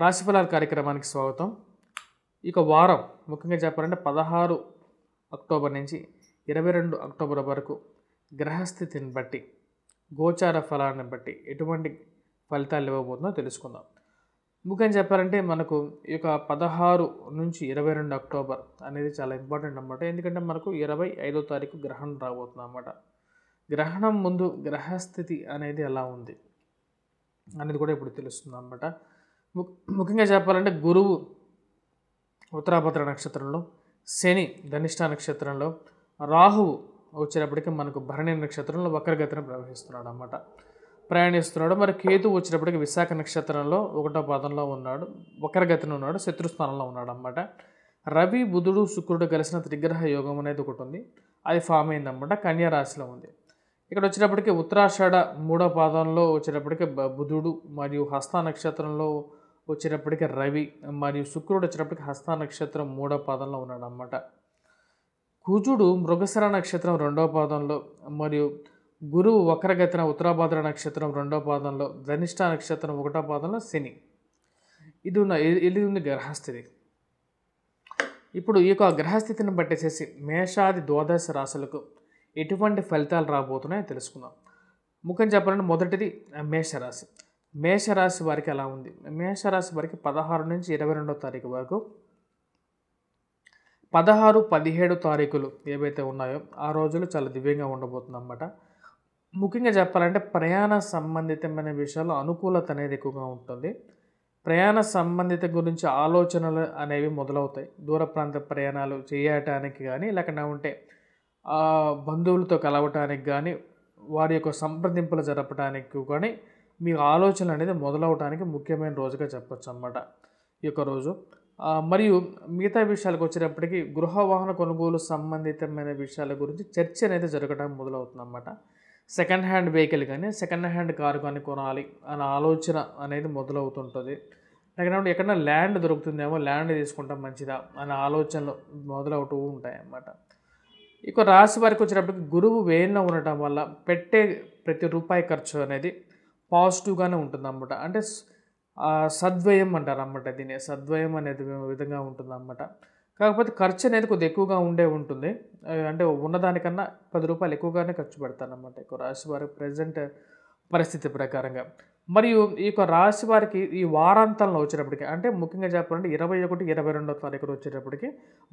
రాశిఫలాల కార్యక్రమానికి స్వాగతం ఇక వారం ముఖ్యంగా చెప్పాలంటే పదహారు అక్టోబర్ నుంచి ఇరవై రెండు అక్టోబర్ వరకు గ్రహస్థితిని బట్టి గోచార ఫలాన్ని బట్టి ఎటువంటి ఫలితాలు ఇవ్వబోతుందో తెలుసుకుందాం ముఖ్యంగా చెప్పాలంటే మనకు ఈ యొక్క పదహారు నుంచి ఇరవై రెండు అక్టోబర్ అనేది చాలా ఇంపార్టెంట్ అనమాట ఎందుకంటే మనకు ఇరవై ఐదో తారీఖు గ్రహణం రాబోతుంది అనమాట గ్రహణం ముందు గ్రహస్థితి అనేది ఎలా ఉంది అనేది కూడా ఇప్పుడు తెలుస్తుంది అన్నమాట ముఖ్యంగా చెప్పాలంటే గురువు ఉత్తరాభద్ర నక్షత్రంలో శని ధనిష్ట నక్షత్రంలో రాహువు వచ్చేటప్పటికి మనకు భరణి నక్షత్రంలో వక్రగతిని ప్రవహిస్తున్నాడు అనమాట ప్రయాణిస్తున్నాడు మరి కేతు వచ్చినప్పటికి విశాఖ నక్షత్రంలో ఒకటో పాదంలో ఉన్నాడు వక్రగతిని ఉన్నాడు శత్రుస్థానంలో ఉన్నాడు అనమాట రవి బుధుడు శుక్రుడు కలిసిన త్రిగ్రహ యోగం అనేది ఒకటి ఉంది అది ఫామ్ అయిందన్నమాట కన్యా రాశిలో ఉంది ఇక్కడ వచ్చేటప్పటికి ఉత్తరాషాఢ మూడో పాదంలో వచ్చేటప్పటికి బుధుడు మరియు హస్త నక్షత్రంలో వచ్చేటప్పటికి రవి మరియు శుక్రుడు వచ్చేటప్పటికి హస్త నక్షత్రం మూడో పాదంలో ఉన్నాడు అన్నమాట కుజుడు మృగశర నక్షత్రం రెండో పాదంలో మరియు గురువు వక్రగతిన ఉత్తరాభాద్ర నక్షత్రం రెండో పాదంలో ధనిష్ట నక్షత్రం ఒకటో పాదంలో శని ఇది ఉన్న ఇది ఉంది గ్రహస్థితి ఇప్పుడు ఈ యొక్క గ్రహస్థితిని పట్టేసేసి మేషాది ద్వాదశ రాశులకు ఎటువంటి ఫలితాలు రాబోతున్నాయో తెలుసుకుందాం ముఖ్యం చెప్పాలంటే మొదటిది మేషరాశి మేషరాశి వారికి ఎలా ఉంది మేషరాశి వారికి పదహారు నుంచి ఇరవై రెండో తారీఖు వరకు పదహారు పదిహేడు తారీఖులు ఏవైతే ఉన్నాయో ఆ రోజులు చాలా దివ్యంగా ఉండబోతుందన్నమాట ముఖ్యంగా చెప్పాలంటే ప్రయాణ సంబంధితమైన విషయాల్లో అనుకూలత అనేది ఎక్కువగా ఉంటుంది ప్రయాణ సంబంధిత గురించి ఆలోచనలు అనేవి మొదలవుతాయి దూర ప్రాంత ప్రయాణాలు చేయటానికి కానీ లేకుండా ఉంటే బంధువులతో కలవటానికి కానీ వారి యొక్క సంప్రదింపులు జరపడానికి కానీ మీ ఆలోచన అనేది మొదలవడానికి ముఖ్యమైన రోజుగా చెప్పచ్చు అనమాట ఈ యొక్క రోజు మరియు మిగతా విషయాలకు వచ్చేటప్పటికీ గృహ వాహన కొనుగోలు సంబంధితమైన విషయాల గురించి చర్చ అనేది మొదలవుతుంది అనమాట సెకండ్ హ్యాండ్ వెహికల్ కానీ సెకండ్ హ్యాండ్ కారు కానీ కొనాలి అనే ఆలోచన అనేది మొదలవుతుంటుంది లేకపోతే ఎక్కడన్నా ల్యాండ్ దొరుకుతుందేమో ల్యాండ్ తీసుకుంటాం మంచిదా అనే ఆలోచనలు మొదలవుతూ ఉంటాయి అన్నమాట ఇక రాశి వారికి వచ్చేటప్పటికి గురువు వేలిన ఉండటం వల్ల పెట్టే ప్రతి రూపాయి ఖర్చు అనేది పాజిటివ్గానే ఉంటుంది అనమాట అంటే సద్వయం అంటారు అన్నమాట దీని సద్వయం అనేది విధంగా ఉంటుంది అన్నమాట కాకపోతే ఖర్చు అనేది కొద్దిగా ఎక్కువగా ఉండే ఉంటుంది అంటే ఉన్నదానికన్నా పది రూపాయలు ఎక్కువగానే ఖర్చు పెడతాను ఎక్కువ రాశి వారి ప్రజెంట్ పరిస్థితి ప్రకారంగా మరియు ఈ యొక్క రాశి వారికి ఈ వారాంతంలో వచ్చేటప్పటికి అంటే ముఖ్యంగా చెప్పాలంటే ఇరవై ఒకటి ఇరవై రెండో తారీఖున వచ్చేటప్పటికి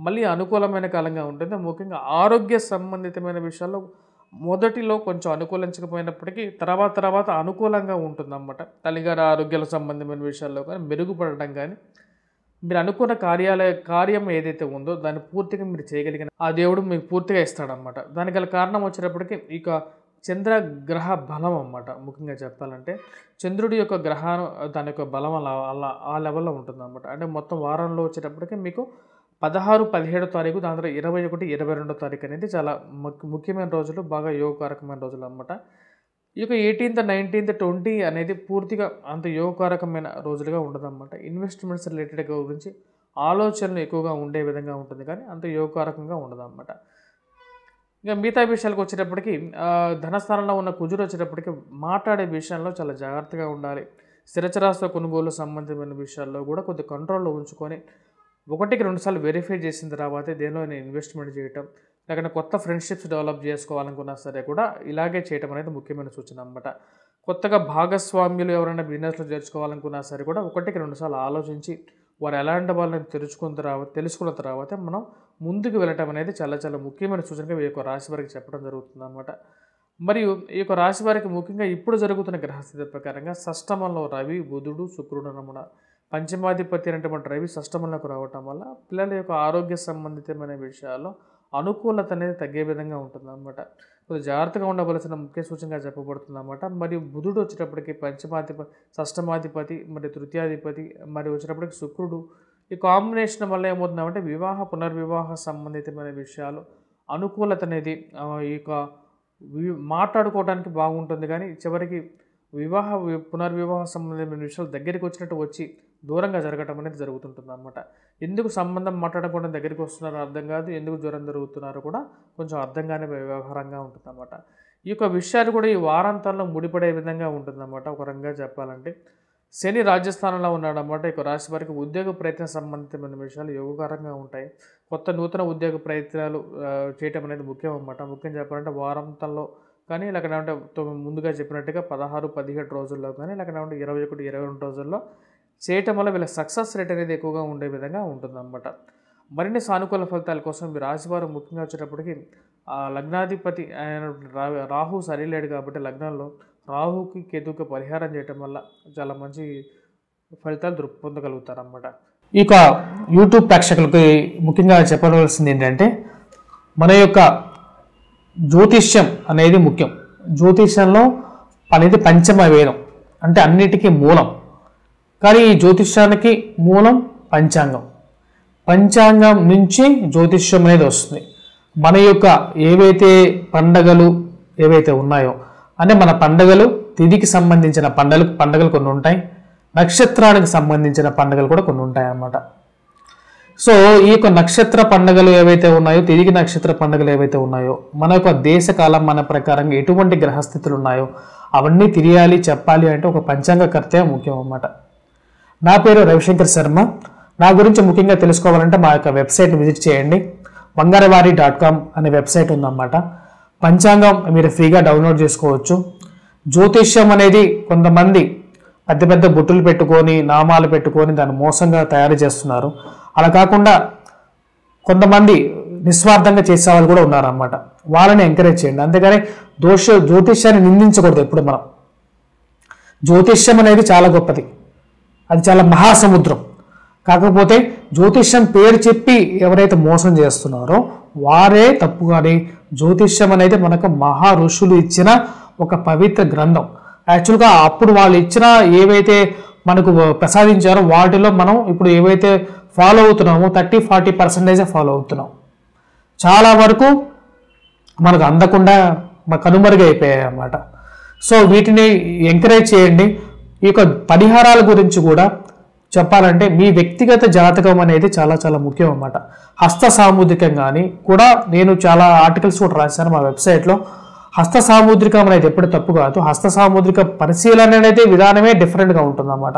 మళ్ళీ అనుకూలమైన కాలంగా ఉంటుంది ముఖ్యంగా ఆరోగ్య సంబంధితమైన విషయాల్లో మొదటిలో కొంచెం అనుకూలించకపోయినప్పటికీ తర్వాత తర్వాత అనుకూలంగా ఉంటుందన్నమాట తల్లిగారి ఆరోగ్యాల సంబంధమైన విషయాల్లో కానీ మెరుగుపడడం కానీ మీరు అనుకున్న కార్యాలయ కార్యం ఏదైతే ఉందో దాన్ని పూర్తిగా మీరు చేయగలిగిన ఆ దేవుడు మీకు పూర్తిగా ఇస్తాడనమాట దానికి గల కారణం వచ్చేటప్పటికి ఇక చంద్రగ్రహ బలం అన్నమాట ముఖ్యంగా చెప్పాలంటే చంద్రుడి యొక్క గ్రహం దాని యొక్క బలం అలా అలా ఆ లెవెల్లో ఉంటుందన్నమాట అంటే మొత్తం వారంలో వచ్చేటప్పటికీ మీకు పదహారు పదిహేడో తారీఖు దాని తర్వాత ఇరవై ఒకటి ఇరవై రెండో తారీఖు అనేది చాలా ముఖ్యమైన రోజులు బాగా యోగకారకమైన రోజులు అనమాట ఈ యొక్క ఎయిటీన్త్ నైన్టీన్త్ ట్వంటీ అనేది పూర్తిగా అంత యోగకారకమైన రోజులుగా ఉండదన్నమాట ఇన్వెస్ట్మెంట్స్ రిలేటెడ్ గురించి ఆలోచనలు ఎక్కువగా ఉండే విధంగా ఉంటుంది కానీ అంత యోగకారకంగా ఉండదన్నమాట ఇంకా మిగతా విషయాలకు వచ్చేటప్పటికి ధనస్థానంలో ఉన్న కుజుడు వచ్చేటప్పటికి మాట్లాడే విషయంలో చాలా జాగ్రత్తగా ఉండాలి స్థిరచరాస్త కొనుగోలు సంబంధమైన విషయాల్లో కూడా కొద్ది కంట్రోల్లో ఉంచుకొని ఒకటికి రెండుసార్లు వెరిఫై చేసిన తర్వాత దేనిలో నేను ఇన్వెస్ట్మెంట్ చేయటం లేకపోతే కొత్త ఫ్రెండ్షిప్స్ డెవలప్ చేసుకోవాలనుకున్నా సరే కూడా ఇలాగే చేయటం అనేది ముఖ్యమైన సూచన అనమాట కొత్తగా భాగస్వామ్యులు ఎవరైనా బిజినెస్లో చేర్చుకోవాలనుకున్నా సరే కూడా ఒకటికి రెండుసార్లు ఆలోచించి వారు ఎలాంటి వాళ్ళని తెలుసుకున్న తర్వాత తెలుసుకున్న తర్వాత మనం ముందుకు వెళ్ళటం అనేది చాలా చాలా ముఖ్యమైన సూచనగా ఈ యొక్క రాశి వారికి చెప్పడం జరుగుతుంది అనమాట మరియు ఈ యొక్క రాశి వారికి ముఖ్యంగా ఇప్పుడు జరుగుతున్న గ్రహస్థితి ప్రకారంగా షష్టమంలో రవి బుధుడు శుక్రుడు నమూన పంచమాధిపతి అనేటువంటి రవి సష్టమంలోకి రావటం వల్ల పిల్లల యొక్క ఆరోగ్య సంబంధితమైన విషయాల్లో అనుకూలత అనేది తగ్గే విధంగా ఉంటుంది అనమాట కొద్దిగా జాగ్రత్తగా ఉండవలసిన ముఖ్య సూచనగా చెప్పబడుతుంది అనమాట మరియు బుధుడు వచ్చేటప్పటికి పంచమాధిపతి షష్టమాధిపతి మరియు తృతీయాధిపతి మరియు వచ్చేటప్పటికి శుక్రుడు ఈ కాంబినేషన్ వల్ల ఏమవుతుందంటే వివాహ పునర్వివాహ సంబంధితమైన విషయాలు అనుకూలత అనేది ఈ యొక్క మాట్లాడుకోవడానికి బాగుంటుంది కానీ చివరికి వివాహ పునర్వివాహ సంబంధమైన విషయాలు దగ్గరికి వచ్చినట్టు వచ్చి దూరంగా జరగటం అనేది జరుగుతుంటుంది అనమాట ఎందుకు సంబంధం మాట్లాడకుండా దగ్గరికి వస్తున్నారో అర్థం కాదు ఎందుకు జ్వరం జరుగుతున్నారో కూడా కొంచెం అర్థంగానే వ్యవహారంగా ఉంటుంది అనమాట ఈ యొక్క విషయాలు కూడా ఈ వారాంతాల్లో ముడిపడే విధంగా ఉంటుందన్నమాట ఒక రంగా చెప్పాలంటే శని రాజస్థానంలో ఉన్నాడు ఈ యొక్క రాశి వారికి ఉద్యోగ ప్రయత్న సంబంధితమైన విషయాలు యోగకరంగా ఉంటాయి కొత్త నూతన ఉద్యోగ ప్రయత్నాలు చేయటం అనేది ముఖ్యం అన్నమాట ముఖ్యం చెప్పాలంటే వారాంతంలో కానీ లేకపోతే ముందుగా చెప్పినట్టుగా పదహారు పదిహేడు రోజుల్లో కానీ లేకపోతే ఇరవై ఒకటి ఇరవై రెండు రోజుల్లో చేయటం వల్ల వీళ్ళ సక్సెస్ రేట్ అనేది ఎక్కువగా ఉండే విధంగా ఉంటుందన్నమాట మరిన్ని సానుకూల ఫలితాల కోసం మీరు రాశివారం ముఖ్యంగా వచ్చేటప్పటికి లగ్నాధిపతి ఆయన రాహు సరిలేడు కాబట్టి లగ్నంలో రాహుకి కేతుకి పరిహారం చేయటం వల్ల చాలా మంచి ఫలితాలు పొందగలుగుతారన్నమాట ఈ యొక్క యూట్యూబ్ ప్రేక్షకులకి ముఖ్యంగా చెప్పవలసింది ఏంటంటే మన యొక్క జ్యోతిష్యం అనేది ముఖ్యం జ్యోతిష్యంలో అనేది పంచమ వేదం అంటే అన్నిటికీ మూలం కానీ ఈ జ్యోతిష్యానికి మూలం పంచాంగం పంచాంగం నుంచి జ్యోతిష్యం అనేది వస్తుంది మన యొక్క ఏవైతే పండగలు ఏవైతే ఉన్నాయో అంటే మన పండగలు తిథికి సంబంధించిన పండగలు పండగలు కొన్ని ఉంటాయి నక్షత్రానికి సంబంధించిన పండగలు కూడా కొన్ని ఉంటాయి అన్నమాట సో ఈ యొక్క నక్షత్ర పండుగలు ఏవైతే ఉన్నాయో తిరిగి నక్షత్ర పండుగలు ఏవైతే ఉన్నాయో మన యొక్క దేశ కాలం మన ప్రకారంగా ఎటువంటి గ్రహస్థితులు ఉన్నాయో అవన్నీ తెలియాలి చెప్పాలి అంటే ఒక పంచాంగ పంచాంగకర్తే ముఖ్యం అన్నమాట నా పేరు రవిశంకర్ శర్మ నా గురించి ముఖ్యంగా తెలుసుకోవాలంటే మా యొక్క వెబ్సైట్ విజిట్ చేయండి బంగారవారి డాట్ కామ్ అనే వెబ్సైట్ ఉందన్నమాట పంచాంగం మీరు ఫ్రీగా డౌన్లోడ్ చేసుకోవచ్చు జ్యోతిష్యం అనేది కొంతమంది పెద్ద పెద్ద బొట్టులు పెట్టుకొని నామాలు పెట్టుకొని దాన్ని మోసంగా తయారు చేస్తున్నారు అలా కాకుండా కొంతమంది నిస్వార్థంగా చేసే వాళ్ళు కూడా ఉన్నారన్నమాట వాళ్ళని ఎంకరేజ్ చేయండి అంతేగాని దోష జ్యోతిష్యాన్ని నిందించకూడదు ఎప్పుడు మనం జ్యోతిష్యం అనేది చాలా గొప్పది అది చాలా మహాసముద్రం కాకపోతే జ్యోతిష్యం పేరు చెప్పి ఎవరైతే మోసం చేస్తున్నారో వారే తప్పు కానీ జ్యోతిష్యం అనేది మనకు మహా ఋషులు ఇచ్చిన ఒక పవిత్ర గ్రంథం యాక్చువల్గా అప్పుడు వాళ్ళు ఇచ్చిన ఏవైతే మనకు ప్రసాదించారో వాటిలో మనం ఇప్పుడు ఏవైతే ఫాలో అవుతున్నామో థర్టీ ఫార్టీ పర్సెంటేజే ఫాలో అవుతున్నాం చాలా వరకు మనకు అందకుండా కనుమరుగైపోయాయి అన్నమాట సో వీటిని ఎంకరేజ్ చేయండి ఈ యొక్క పరిహారాల గురించి కూడా చెప్పాలంటే మీ వ్యక్తిగత జాతకం అనేది చాలా చాలా ముఖ్యం అన్నమాట హస్త సాముద్రికం కానీ కూడా నేను చాలా ఆర్టికల్స్ కూడా రాశాను మా వెబ్సైట్లో హస్త సాముద్రికం అనేది ఎప్పుడు తప్పు కాదు హస్త సాముద్రిక పరిశీలన అనేది విధానమే డిఫరెంట్గా ఉంటుందన్నమాట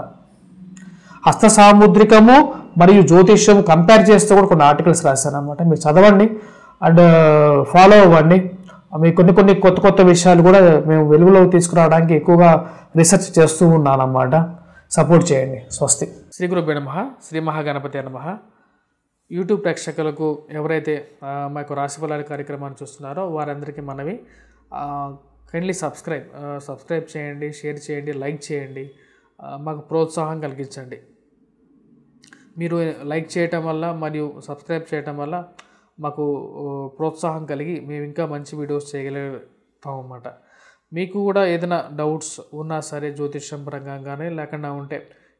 హస్త సాముద్రికము మరియు జ్యోతిష్యము కంపేర్ చేస్తే కూడా కొన్ని ఆర్టికల్స్ రాశాను అనమాట మీరు చదవండి అండ్ ఫాలో uh, అవ్వండి మీ కొన్ని కొన్ని కొత్త కొత్త విషయాలు కూడా మేము వెలుగులోకి తీసుకురావడానికి ఎక్కువగా రీసెర్చ్ చేస్తూ అన్నమాట సపోర్ట్ చేయండి స్వస్తి శ్రీ గురుబే నమ శ్రీ మహాగణపతి నమ యూట్యూబ్ ప్రేక్షకులకు ఎవరైతే మా యొక్క రాశిఫలాల కార్యక్రమాన్ని చూస్తున్నారో వారందరికీ మనవి కైండ్లీ సబ్స్క్రైబ్ సబ్స్క్రైబ్ చేయండి షేర్ చేయండి లైక్ చేయండి మాకు ప్రోత్సాహం కలిగించండి మీరు లైక్ చేయటం వల్ల మరియు సబ్స్క్రైబ్ చేయటం వల్ల మాకు ప్రోత్సాహం కలిగి మేము ఇంకా మంచి వీడియోస్ చేయగలుగుతాం అన్నమాట మీకు కూడా ఏదైనా డౌట్స్ ఉన్నా సరే జ్యోతిష్యం పరంగా కానీ లేకుండా ఉంటే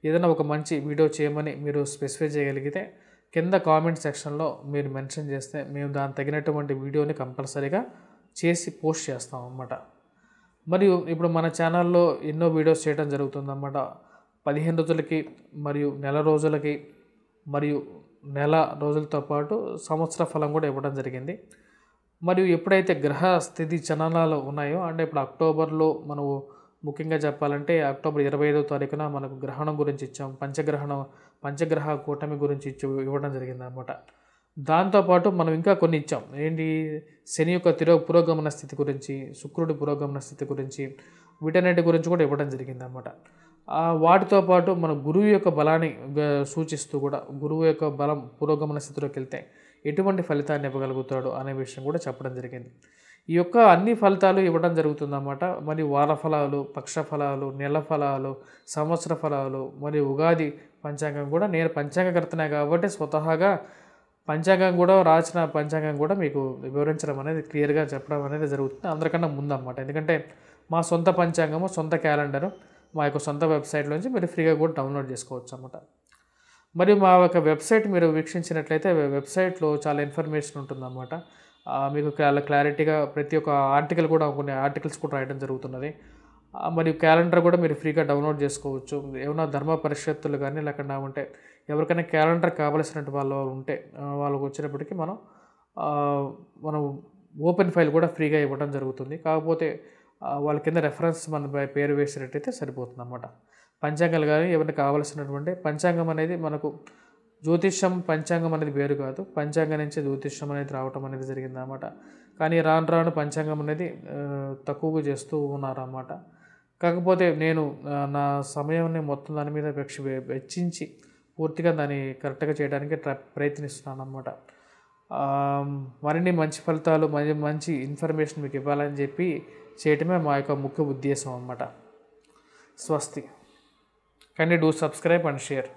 ఏదైనా ఒక మంచి వీడియో చేయమని మీరు స్పెసిఫై చేయగలిగితే కింద కామెంట్ సెక్షన్లో మీరు మెన్షన్ చేస్తే మేము దానికి తగినటువంటి వీడియోని కంపల్సరీగా చేసి పోస్ట్ చేస్తాం అన్నమాట మరియు ఇప్పుడు మన ఛానల్లో ఎన్నో వీడియోస్ చేయడం జరుగుతుందన్నమాట పదిహేను రోజులకి మరియు నెల రోజులకి మరియు నెల రోజులతో పాటు సంవత్సర ఫలం కూడా ఇవ్వడం జరిగింది మరియు ఎప్పుడైతే గ్రహ స్థితి జననాలు ఉన్నాయో అంటే ఇప్పుడు అక్టోబర్లో మనము ముఖ్యంగా చెప్పాలంటే అక్టోబర్ ఇరవై ఐదో తారీఖున మనకు గ్రహణం గురించి ఇచ్చాం పంచగ్రహణం పంచగ్రహ కూటమి గురించి ఇచ్చి ఇవ్వడం జరిగింది అనమాట దాంతోపాటు మనం ఇంకా కొన్ని ఇచ్చాం ఏంటి శని యొక్క తిరో పురోగమన స్థితి గురించి శుక్రుడి పురోగమన స్థితి గురించి వీటన్నిటి గురించి కూడా ఇవ్వడం జరిగింది అనమాట వాటితో పాటు మన గురువు యొక్క బలాన్ని సూచిస్తూ కూడా గురువు యొక్క బలం పురోగమన స్థితిలోకి వెళ్తే ఎటువంటి ఫలితాన్ని ఇవ్వగలుగుతాడు అనే విషయం కూడా చెప్పడం జరిగింది ఈ యొక్క అన్ని ఫలితాలు ఇవ్వడం జరుగుతుందన్నమాట మరి వార ఫలాలు పక్ష ఫలాలు నెల ఫలాలు సంవత్సర ఫలాలు మరియు ఉగాది పంచాంగం కూడా నేను పంచాంగకర్తనే కాబట్టి స్వతహాగా పంచాంగం కూడా రాసిన పంచాంగం కూడా మీకు వివరించడం అనేది క్లియర్గా చెప్పడం అనేది జరుగుతుంది అందరికన్నా ముందన్నమాట ఎందుకంటే మా సొంత పంచాంగము సొంత క్యాలెండరు మా యొక్క సొంత నుంచి మీరు ఫ్రీగా కూడా డౌన్లోడ్ చేసుకోవచ్చు అనమాట మరి మా యొక్క వెబ్సైట్ మీరు వీక్షించినట్లయితే వెబ్సైట్లో చాలా ఇన్ఫర్మేషన్ ఉంటుందన్నమాట మీకు చాలా క్లారిటీగా ప్రతి ఒక్క ఆర్టికల్ కూడా కొన్ని ఆర్టికల్స్ కూడా రాయడం జరుగుతున్నది మరియు క్యాలెండర్ కూడా మీరు ఫ్రీగా డౌన్లోడ్ చేసుకోవచ్చు ఏమైనా ధర్మ పరిషత్తులు కానీ లేకుండా ఉంటే ఎవరికైనా క్యాలెండర్ కావలసినట్టు వాళ్ళు ఉంటే వాళ్ళకు వచ్చినప్పటికీ మనం మనం ఓపెన్ ఫైల్ కూడా ఫ్రీగా ఇవ్వడం జరుగుతుంది కాకపోతే వాళ్ళ కింద రెఫరెన్స్ మన పేరు వేసినట్టయితే సరిపోతుంది అనమాట పంచాంగాలు కానీ ఏమైనా కావాల్సినటువంటి పంచాంగం అనేది మనకు జ్యోతిష్యం పంచాంగం అనేది వేరు కాదు పంచాంగం నుంచి జ్యోతిష్యం అనేది రావటం అనేది అనమాట కానీ రాను రాను పంచాంగం అనేది తక్కువగా చేస్తూ ఉన్నారన్నమాట కాకపోతే నేను నా సమయాన్ని మొత్తం దాని మీద వెక్ష వెచ్చించి పూర్తిగా దాన్ని కరెక్ట్గా చేయడానికి ట్ర ప్రయత్నిస్తున్నాను అనమాట మరిన్ని మంచి ఫలితాలు మంచి మంచి ఇన్ఫర్మేషన్ మీకు ఇవ్వాలని చెప్పి చేయటమే మా యొక్క ముఖ్య ఉద్దేశం అన్నమాట స్వస్తి కానీ డూ సబ్స్క్రైబ్ అండ్ షేర్